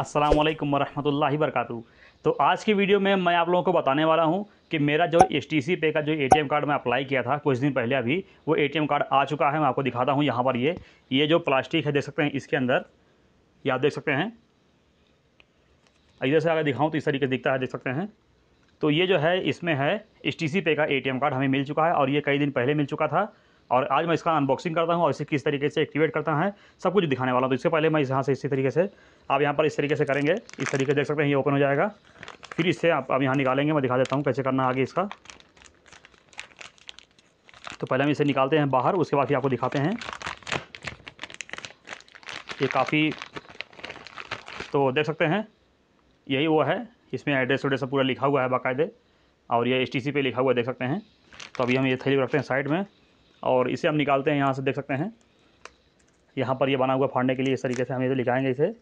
असलम वरहमल वर्क तो आज की वीडियो में मैं आप लोगों को बताने वाला हूं कि मेरा जो एस टी सी पे का जो एटीएम कार्ड मैं अप्लाई किया था कुछ दिन पहले अभी वो एटीएम कार्ड आ चुका है मैं आपको दिखाता हूं यहां पर ये ये जो प्लास्टिक है देख सकते हैं इसके अंदर ये आप देख सकते हैं इधर से अगर दिखाऊँ तो इस तरीके से दिखता है देख सकते हैं तो ये जो है इसमें है एस टी सी पे का ए कार्ड हमें मिल चुका है और ये कई दिन पहले मिल चुका था और आज मैं इसका अनबॉक्सिंग करता हूँ और इसे किस तरीके से एक्टिवेट करता है सब कुछ दिखाने वाला हूँ तो इससे पहले मैं यहाँ से इसी तरीके से आप यहाँ पर इस तरीके से करेंगे इस तरीके से देख सकते हैं ये ओपन हो जाएगा फिर इससे आप अब यहाँ निकालेंगे मैं दिखा देता हूँ कैसे करना आगे इसका तो पहले हम इसे निकालते हैं बाहर उसके बाद ही आपको दिखाते हैं ये काफ़ी तो देख सकते हैं यही वो है इसमें एड्रेस वेड्रेस पूरा लिखा हुआ है बाकायदे और ये एस पे लिखा हुआ देख सकते हैं तो अभी हम ये थैली रखते हैं साइड में और इसे हम निकालते हैं यहाँ से देख सकते हैं यहाँ पर ये बना हुआ फाड़ने के लिए इस तरीके से हम इसे लिखाएंगे इसे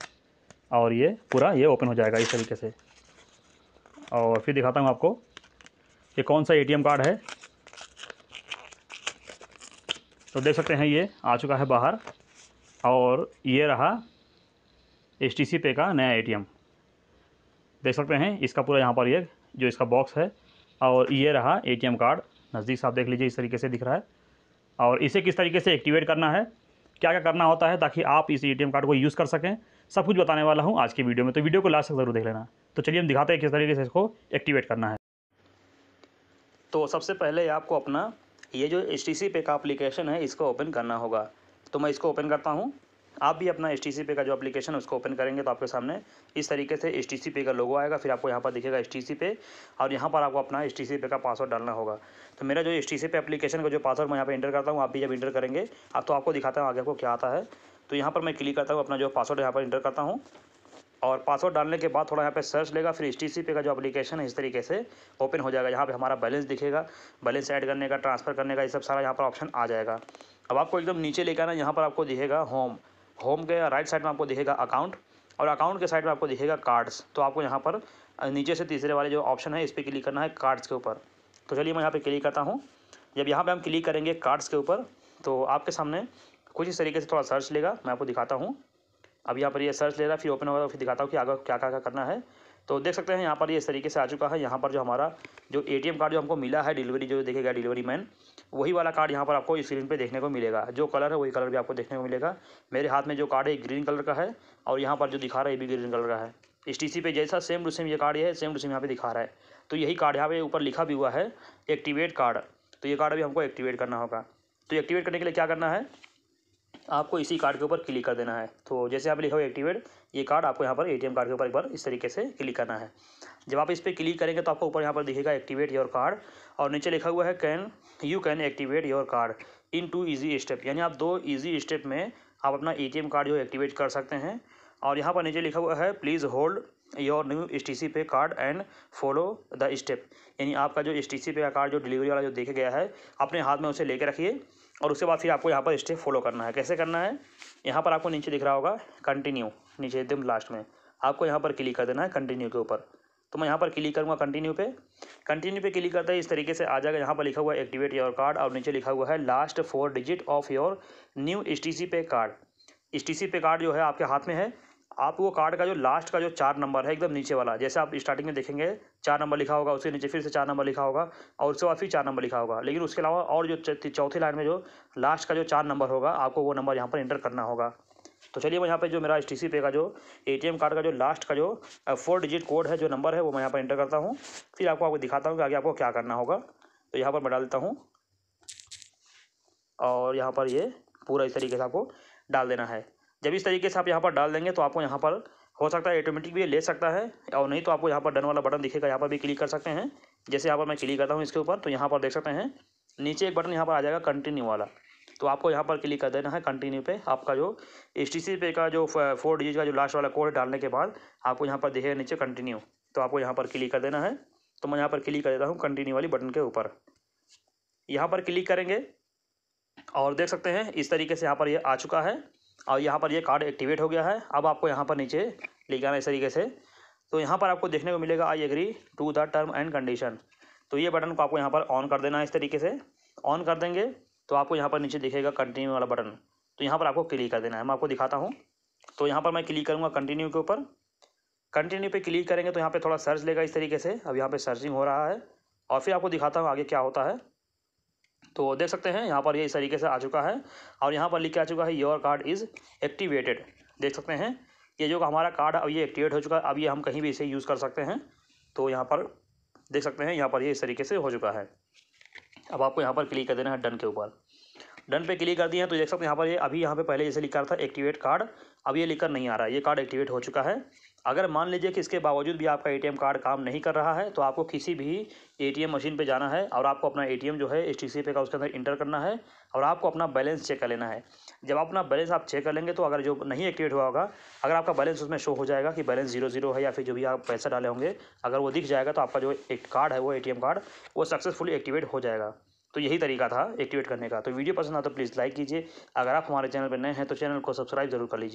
और ये पूरा ये ओपन हो जाएगा इस तरीके से और फिर दिखाता हूँ आपको ये कौन सा एटीएम कार्ड है तो देख सकते हैं ये आ चुका है बाहर और ये रहा एच टी सी पे का नया एटीएम देख सकते हैं इसका पूरा यहाँ पर ये जो इसका बॉक्स है और ये रहा एटीएम कार्ड नज़दीक से आप देख लीजिए इस तरीके से दिख रहा है और इसे किस तरीके से एक्टिवेट करना है क्या क्या करना होता है ताकि आप इस ए कार्ड को यूज़ कर सकें सब कुछ बताने वाला हूँ आज की वीडियो में तो वीडियो को लास्ट तक ज़रूर देख लेना तो चलिए हम दिखाते हैं किस तरीके से इसको एक्टिवेट करना है तो सबसे पहले आपको अपना ये जो एस टी सी पे का अप्लीकेशन है इसको ओपन करना होगा तो मैं इसको ओपन करता हूँ आप भी अपना एस पे का जो एप्लीकेशन उसको ओपन करेंगे तो आपके सामने इस तरीके से एस टी पे का लोगो आएगा फिर आपको यहाँ पर दिखेगा एस टी पे और यहाँ पर आपको अपना एस टी पे का पासवर्ड डालना होगा तो मेरा जो एस टी पे एप्लीकेशन का जो पासवर्ड मैं यहाँ पर इंटर करता हूँ आप भी जब इंटर करेंगे आप तो आपको दिखाता हूँ आगे आपको क्या आता है तो यहाँ पर मैं क्लिक करता हूँ अपना जो पासवर्ड यहाँ पर इंटर करता हूँ और पासवर्ड डालने के बाद थोड़ा यहाँ पे सर्च लेगा फिर एस पे का जो एप्लीकेशन है इस तरीके से ओपन हो जाएगा यहाँ पे हमारा बैलेंस दिखेगा बैलेंस ऐड करने का ट्रांसफ़र करने का ये सब सारा यहाँ पर ऑप्शन आ जाएगा अब आपको एकदम नीचे लेकर आना यहाँ पर आपको दिखेगा होम होम के राइट साइड में आपको दिखेगा अकाउंट और अकाउंट के साइड में आपको दिखेगा कार्ड्स तो आपको यहाँ पर नीचे से तीसरे वाले जो ऑप्शन है इस पर क्लिक करना है कार्ड्स के ऊपर तो चलिए मैं यहाँ पर क्लिक करता हूँ जब यहाँ पर हम क्लिक करेंगे कार्ड्स के ऊपर तो आपके सामने कुछ इस तरीके से थोड़ा सर्च लेगा मैं आपको दिखाता हूँ अब यहाँ पर ये यह सर्च ले रहा है फिर ओपन होगा फिर दिखाता हूँ कि आगे क्या क्या करना है तो देख सकते हैं यहाँ पर ये इस तरीके से आ चुका है यहाँ पर जो हमारा जो ए कार्ड जो हमको मिला है डिलीवरी जो देखेगा डिलीवरी मैन वही वाला कार्ड यहाँ पर आपको स्क्रीन पे देखने को मिलेगा जो कलर है वही कलर भी आपको देखने को मिलेगा मेरे हाथ में जो कार्ड है ग्रीन कलर का है और यहाँ पर जो दिखा रहा है ये भी ग्रीन कलर का है एस टी पे जैसा सेम टू सेम ये कार्ड है सेम टू सेम यहाँ पे दिखा रहा है तो यही कार्ड यहाँ पे ऊपर लिखा भी हुआ है एक्टिवेट कार्ड तो ये कार्ड अभी हमको एक्टिवेट करना होगा तो एक्टिवेट करने के लिए क्या करना है आपको इसी कार्ड के ऊपर क्लिक कर देना है तो जैसे आप लिखा हो एक्टिवेट ये कार्ड आपको यहाँ पर एटीएम कार्ड के ऊपर एक बार इस तरीके से क्लिक करना है जब आप इस पर क्लिक करेंगे तो आपको ऊपर यहाँ पर दिखेगा एक्टिवेट योर कार्ड और नीचे लिखा हुआ है can you can activate your card in two easy step यानी आप दो ईजी स्टेप में आप अपना ए कार्ड जो एक्टिवेट कर सकते हैं और यहाँ पर नीचे लिखा हुआ है please hold your new S T C pay card and follow the step यानी आपका जो एस टी सी पे का कार्ड जो डिलीवरी वाला जो देखा गया है अपने हाथ में उसे लेके रखिए और उसके बाद फिर आपको यहाँ पर स्टेप फॉलो करना है कैसे करना है यहाँ पर आपको नीचे दिख रहा होगा कंटिन्यू नीचे एकदम लास्ट में आपको यहाँ पर क्लिक कर देना है कंटिन्यू के ऊपर तो मैं यहाँ पर क्लिक करूँगा कंटिन्यू पे कंटिन्यू पे क्लिक करता है इस तरीके से आ जाएगा यहाँ पर लिखा हुआ है एक्टिवेट योर कार्ड और नीचे लिखा हुआ है last four digit of your new S T C pay card S T C pay card जो है आपके हाथ में है आपको कार्ड का जो लास्ट का जो चार नंबर है एकदम नीचे वाला जैसे आप स्टार्टिंग में देखेंगे चार नंबर लिखा होगा उसके नीचे फिर से चार नंबर लिखा होगा और उसके बाद फिर चार नंबर लिखा होगा लेकिन उसके अलावा और जो चौथी लाइन में जो लास्ट का जो चार नंबर होगा आपको वो नंबर यहाँ पर इंटर करना होगा तो चलिए मैं यहाँ पर जो मेरा एस टी पे का जो एम कार्ड का जो लास्ट का जो फोर डिजिट कोड है जो नंबर है वो मैं यहाँ पर इंटर करता हूँ फिर आपको आपको दिखाता हूँ कि आगे आपको क्या करना होगा तो यहाँ पर मैं डाल देता हूँ और यहाँ पर ये पूरा इस तरीके से आपको डाल देना है जब इस तरीके से आप यहाँ पर डाल देंगे तो आपको यहाँ पर हो सकता है ऑटोमेटिक भी ले सकता है और नहीं तो आपको यहाँ पर डन वाला बटन दिखेगा यहाँ पर भी क्लिक कर सकते हैं जैसे यहाँ पर मैं क्लिक करता हूँ इसके ऊपर तो यहाँ पर देख सकते हैं नीचे एक बटन यहाँ पर आ जाएगा कंटिन्यू वाला तो आपको यहाँ पर क्लिक कर देना है कंटिन्यू पे आपका जो एस टी सी पे का जो फोर डिजिट का जो लास्ट वाला कोड डालने के बाद आपको यहाँ पर दिखेगा नीचे कंटिन्यू तो आपको यहाँ पर क्लिक कर देना है तो मैं यहाँ पर क्लिक कर देता हूँ कंटिन्यू वाली बटन के ऊपर यहाँ पर क्लिक करेंगे और देख सकते हैं इस तरीके से यहाँ पर ये यह आ चुका है और यहाँ पर ये कार्ड एक्टिवेट हो गया है अब आपको यहाँ पर नीचे ले आना इस तरीके से तो यहाँ पर आपको देखने को मिलेगा I agree to the term and condition तो ये बटन को आपको यहाँ पर ऑन कर देना है इस तरीके से ऑन कर देंगे तो आपको यहाँ पर नीचे दिखेगा कंटिन्यू वाला बटन तो यहाँ पर आपको क्लिक कर देना है मैं आपको दिखाता हूँ तो यहाँ पर मैं क्लिक करूँगा कंटिन्यू के ऊपर कंटिन्यू पे क्लिक करेंगे तो यहाँ पे थोड़ा सर्च लेगा इस तरीके से अब यहाँ पे सर्चिंग हो रहा है और फिर आपको दिखाता हूँ आगे क्या होता है तो देख सकते हैं यहाँ पर ये इस तरीके से आ चुका है और यहाँ पर लिख के आ चुका है योर कार्ड इज़ एक्टिवेटेड देख सकते हैं ये जो हमारा कार्ड अब ये एक्टिवेट हो चुका है अब ये हम कहीं भी इसे यूज़ कर सकते हैं तो यहाँ पर देख सकते हैं यहाँ पर ये इस तरीके से हो चुका है अब आपको यहाँ पर क्लिक कर देना है डन के ऊपर डन पे क्लिक कर दिए हैं तो देख सकते हैं यहाँ पर ये अभी यहाँ पे पहले जैसे लिखा था एक्टिवेट कार्ड अब ये लिखकर नहीं आ रहा है ये कार्ड एक्टिवेट हो चुका है अगर मान लीजिए कि इसके बावजूद भी आपका एटीएम कार्ड काम नहीं कर रहा है तो आपको किसी भी एटीएम मशीन पे जाना है और आपको अपना एटीएम जो है एच टी सी पे का उसके अंदर इंटर करना है और आपको अपना बैलेंस चेक कर लेना है जब आप अपना बैलेंस आप चेक कर लेंगे तो अगर जो नहीं एक्टिवेट हुआ होगा अगर आपका बैलेंस उसमें शो हो जाएगा कि बैलेंस जीरो जीरो है या फिर जो भी आप पैसा डाले होंगे अगर वो दिख जाएगा तो आपका जो एक कार्ड है वो ए कार्ड वो सक्सेसफुली एक्टिवेट हो जाएगा तो यही तरीका था एक्टिवेट करने का तो वीडियो पसंद आता तो प्लीज़ लाइक कीजिए अगर आप हमारे चैनल पर नए हैं तो चैनल को सब्सक्राइब जरूर कर लीजिए